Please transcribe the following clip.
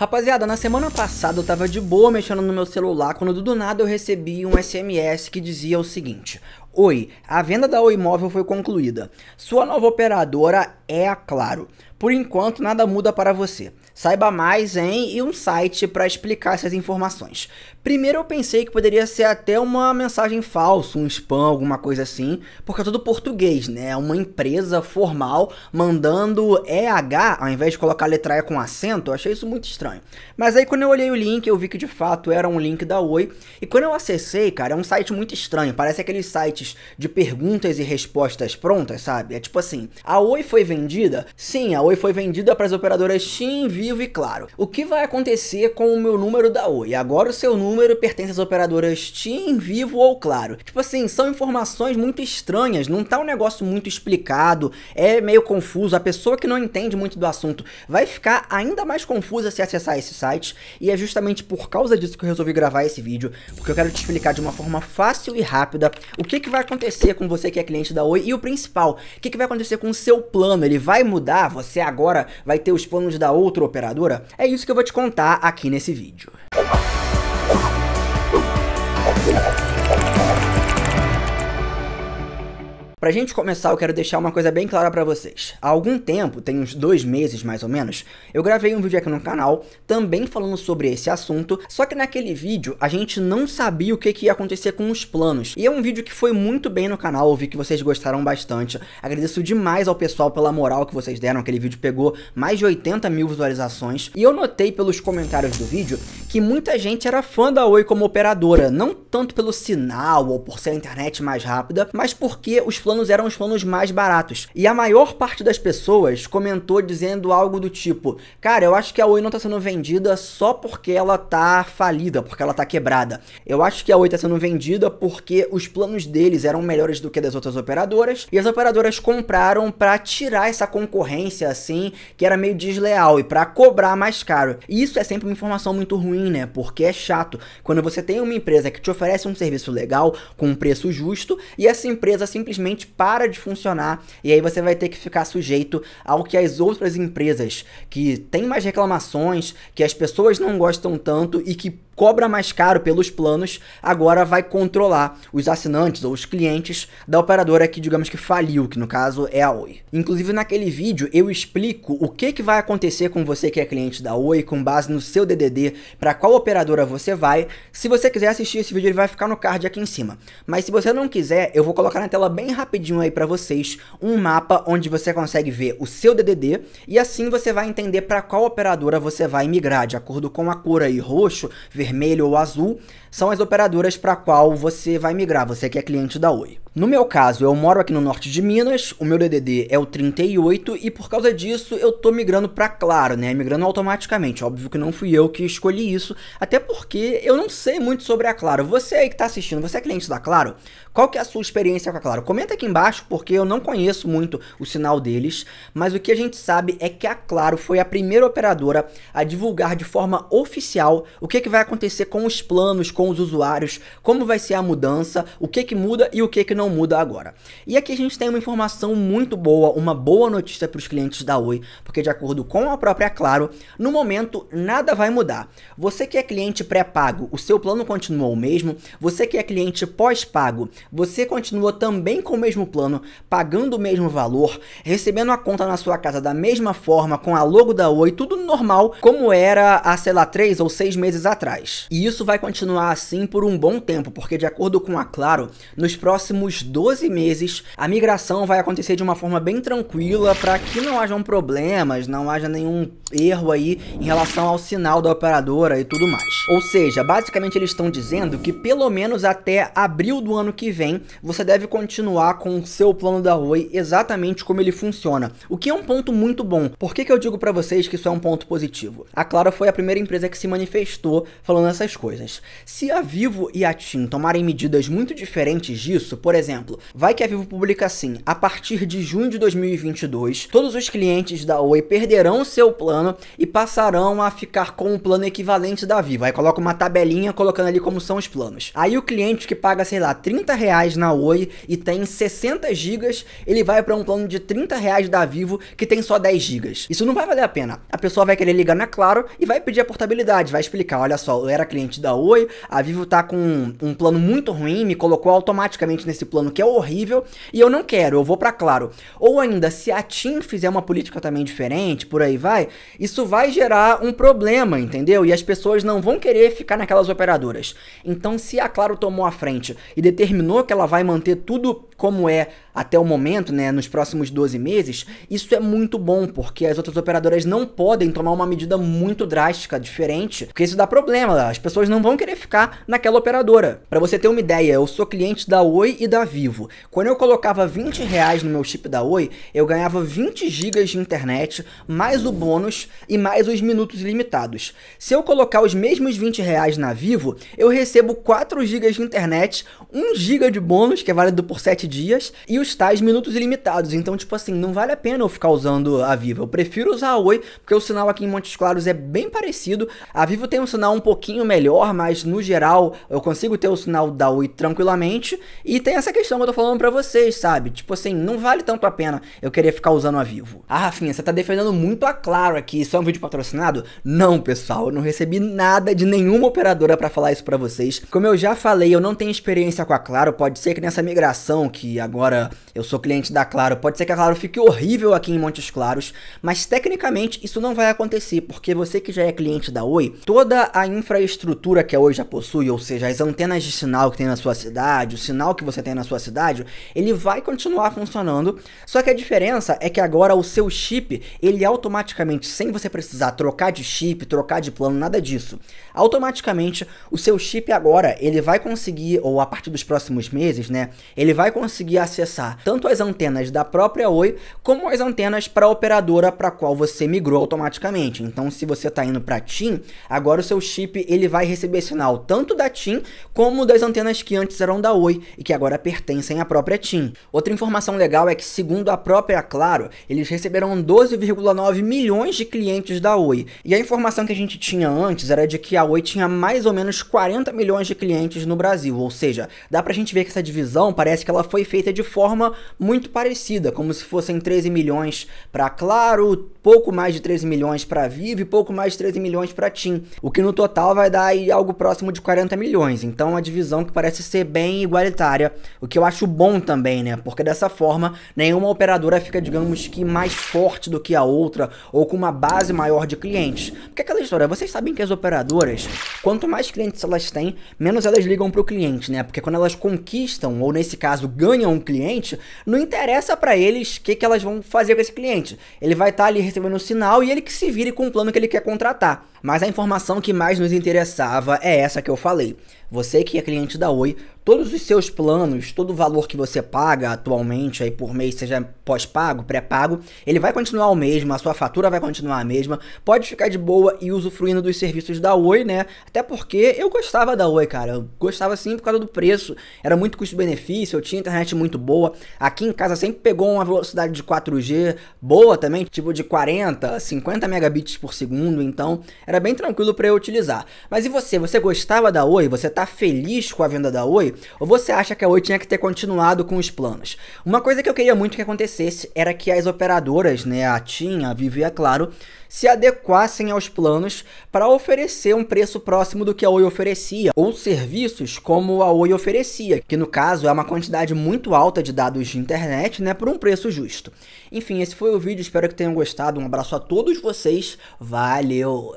Rapaziada, na semana passada eu tava de boa mexendo no meu celular quando do nada eu recebi um SMS que dizia o seguinte: Oi, a venda da Oi Móvel foi concluída. Sua nova operadora é a Claro. Por enquanto, nada muda para você. Saiba mais em e um site para explicar essas informações. Primeiro eu pensei que poderia ser até uma mensagem falsa, um spam, alguma coisa assim, porque é tudo português, né? Uma empresa formal mandando EH ao invés de colocar a letra E com acento, eu achei isso muito estranho. Mas aí quando eu olhei o link, eu vi que de fato era um link da Oi, e quando eu acessei, cara, é um site muito estranho, parece aqueles sites de perguntas e respostas prontas, sabe? É tipo assim, a Oi foi vendida? Sim, a Oi foi vendida para as operadoras TIM, Vivo objetivo e claro. O que vai acontecer com o meu número da Oi? Agora o seu número pertence às operadoras TIM, Vivo ou Claro. Tipo assim, são informações muito estranhas, não tá um negócio muito explicado, é meio confuso, a pessoa que não entende muito do assunto vai ficar ainda mais confusa se acessar esse site, e é justamente por causa disso que eu resolvi gravar esse vídeo, porque eu quero te explicar de uma forma fácil e rápida o que, que vai acontecer com você que é cliente da Oi, e o principal, o que, que vai acontecer com o seu plano, ele vai mudar, você agora vai ter os planos da outra operadora? É isso que eu vou te contar aqui nesse vídeo. Pra gente começar, eu quero deixar uma coisa bem clara para vocês. Há algum tempo, tem uns dois meses mais ou menos, eu gravei um vídeo aqui no canal, também falando sobre esse assunto, só que naquele vídeo a gente não sabia o que, que ia acontecer com os planos. E é um vídeo que foi muito bem no canal, Vi que vocês gostaram bastante. Agradeço demais ao pessoal pela moral que vocês deram, aquele vídeo pegou mais de 80 mil visualizações. E eu notei pelos comentários do vídeo que muita gente era fã da Oi como operadora, não tanto pelo sinal ou por ser a internet mais rápida, mas porque os planos planos eram os planos mais baratos. E a maior parte das pessoas comentou dizendo algo do tipo: Cara, eu acho que a Oi não tá sendo vendida só porque ela tá falida, porque ela tá quebrada. Eu acho que a Oi tá sendo vendida porque os planos deles eram melhores do que das outras operadoras e as operadoras compraram para tirar essa concorrência assim, que era meio desleal e para cobrar mais caro. E isso é sempre uma informação muito ruim, né? Porque é chato quando você tem uma empresa que te oferece um serviço legal com um preço justo e essa empresa simplesmente simplesmente para de funcionar e aí você vai ter que ficar sujeito ao que as outras empresas que têm mais reclamações, que as pessoas não gostam tanto e que cobra mais caro pelos planos, agora vai controlar os assinantes ou os clientes da operadora que digamos que faliu, que no caso é a Oi. Inclusive naquele vídeo eu explico o que, que vai acontecer com você que é cliente da Oi com base no seu DDD, para qual operadora você vai. Se você quiser assistir esse vídeo ele vai ficar no card aqui em cima. Mas se você não quiser, eu vou colocar na tela bem rapidinho aí para vocês um mapa onde você consegue ver o seu DDD e assim você vai entender para qual operadora você vai migrar, de acordo com a cor aí roxo, verde vermelho ou azul, são as operadoras para qual você vai migrar, você que é cliente da Oi. No meu caso, eu moro aqui no norte de Minas, o meu DDD é o 38 e por causa disso eu tô migrando para Claro, né? Migrando automaticamente. Óbvio que não fui eu que escolhi isso, até porque eu não sei muito sobre a Claro. Você aí que tá assistindo, você é cliente da Claro? Qual que é a sua experiência com a Claro? Comenta aqui embaixo porque eu não conheço muito o sinal deles, mas o que a gente sabe é que a Claro foi a primeira operadora a divulgar de forma oficial o que, que vai acontecer com os planos, com os usuários, como vai ser a mudança, o que que muda e o que que não muda agora. E aqui a gente tem uma informação muito boa, uma boa notícia para os clientes da Oi, porque de acordo com a própria Claro, no momento nada vai mudar. Você que é cliente pré-pago, o seu plano continua o mesmo. Você que é cliente pós-pago, você continua também com o mesmo plano, pagando o mesmo valor, recebendo a conta na sua casa da mesma forma, com a logo da Oi, tudo normal, como era há, sei lá, 3 ou seis meses atrás. E isso vai continuar assim por um bom tempo, porque de acordo com a Claro, nos próximos próximos 12 meses, a migração vai acontecer de uma forma bem tranquila para que não hajam problemas, não haja nenhum erro aí em relação ao sinal da operadora e tudo mais. Ou seja, basicamente eles estão dizendo que pelo menos até abril do ano que vem, você deve continuar com o seu plano da Oi exatamente como ele funciona. O que é um ponto muito bom. Por que, que eu digo para vocês que isso é um ponto positivo? A Claro foi a primeira empresa que se manifestou falando essas coisas. Se a Vivo e a TIM tomarem medidas muito diferentes disso, por exemplo, exemplo, vai que a é Vivo publica assim: a partir de junho de 2022, todos os clientes da Oi perderão seu plano e passarão a ficar com o um plano equivalente da Vivo. Aí coloca uma tabelinha colocando ali como são os planos. Aí o cliente que paga, sei lá, 30 reais na Oi e tem 60 gigas, ele vai para um plano de 30 reais da Vivo que tem só 10 gigas. Isso não vai valer a pena. A pessoa vai querer ligar na Claro e vai pedir a portabilidade, vai explicar, olha só, eu era cliente da Oi, a Vivo tá com um plano muito ruim, me colocou automaticamente nesse plano que é horrível e eu não quero, eu vou para Claro. Ou ainda, se a TIM fizer uma política também diferente, por aí vai, isso vai gerar um problema, entendeu? E as pessoas não vão querer ficar naquelas operadoras. Então, se a Claro tomou a frente e determinou que ela vai manter tudo como é até o momento, né, nos próximos 12 meses, isso é muito bom, porque as outras operadoras não podem tomar uma medida muito drástica, diferente, porque isso dá problema, as pessoas não vão querer ficar naquela operadora. Para você ter uma ideia, eu sou cliente da Oi e da Vivo. Quando eu colocava 20 reais no meu chip da Oi, eu ganhava 20 gigas de internet, mais o bônus e mais os minutos ilimitados. Se eu colocar os mesmos 20 reais na Vivo, eu recebo 4 gigas de internet, 1 giga de bônus, que é válido por 7 dias e os tais minutos ilimitados. Então, tipo assim, não vale a pena eu ficar usando a Vivo. Eu prefiro usar a Oi, porque o sinal aqui em Montes Claros é bem parecido. A Vivo tem um sinal um pouquinho melhor, mas no geral eu consigo ter o sinal da Oi tranquilamente. E tem essa questão que eu tô falando pra vocês, sabe? Tipo assim, não vale tanto a pena eu querer ficar usando a Vivo. Ah, Rafinha, você tá defendendo muito a Claro aqui. Isso é um vídeo patrocinado? Não, pessoal, eu não recebi nada de nenhuma operadora para falar isso pra vocês. Como eu já falei, eu não tenho experiência com a Claro. Pode ser que nessa migração que que agora eu sou cliente da Claro, pode ser que a Claro fique horrível aqui em Montes Claros, mas tecnicamente isso não vai acontecer, porque você que já é cliente da Oi, toda a infraestrutura que a Oi já possui, ou seja, as antenas de sinal que tem na sua cidade, o sinal que você tem na sua cidade, ele vai continuar funcionando, só que a diferença é que agora o seu chip, ele automaticamente, sem você precisar trocar de chip, trocar de plano, nada disso, automaticamente o seu chip agora, ele vai conseguir, ou a partir dos próximos meses, né, ele vai conseguir conseguir acessar tanto as antenas da própria Oi como as antenas para a operadora para qual você migrou automaticamente. Então, se você está indo para TIM, agora o seu chip ele vai receber sinal tanto da TIM como das antenas que antes eram da Oi e que agora pertencem à própria TIM. Outra informação legal é que, segundo a própria Claro, eles receberam 12,9 milhões de clientes da Oi. E a informação que a gente tinha antes era de que a Oi tinha mais ou menos 40 milhões de clientes no Brasil, ou seja, dá pra gente ver que essa divisão parece que ela foi feita de forma muito parecida, como se fossem 13 milhões para Claro, pouco mais de 13 milhões para Vive, pouco mais de 13 milhões para TIM, o que no total vai dar algo próximo de 40 milhões. Então, uma divisão que parece ser bem igualitária, o que eu acho bom também, né? Porque dessa forma, nenhuma operadora fica, digamos que, mais forte do que a outra ou com uma base maior de clientes. Porque aquela história, vocês sabem que as operadoras, quanto mais clientes elas têm, menos elas ligam para o cliente, né? Porque quando elas conquistam, ou nesse caso, ganham um cliente, não interessa para eles o que, que elas vão fazer com esse cliente. Ele vai estar tá ali recebendo o um sinal e ele que se vire com o plano que ele quer contratar. Mas a informação que mais nos interessava é essa que eu falei. Você que é cliente da Oi todos os seus planos, todo o valor que você paga atualmente aí por mês, seja pós-pago, pré-pago, ele vai continuar o mesmo, a sua fatura vai continuar a mesma, pode ficar de boa e usufruindo dos serviços da Oi, né? Até porque eu gostava da Oi, cara. Eu gostava sim por causa do preço, era muito custo-benefício, eu tinha internet muito boa. Aqui em casa sempre pegou uma velocidade de 4G boa também, tipo de 40, 50 megabits por segundo, então era bem tranquilo para eu utilizar. Mas e você, você gostava da Oi? Você tá feliz com a venda da Oi? foi? Ou você acha que a Oi tinha que ter continuado com os planos? Uma coisa que eu queria muito que acontecesse era que as operadoras, né, a TIM, a Vivo e a é Claro, se adequassem aos planos para oferecer um preço próximo do que a Oi oferecia, ou serviços como a Oi oferecia, que no caso é uma quantidade muito alta de dados de internet, né, por um preço justo. Enfim, esse foi o vídeo, espero que tenham gostado. Um abraço a todos vocês. Valeu.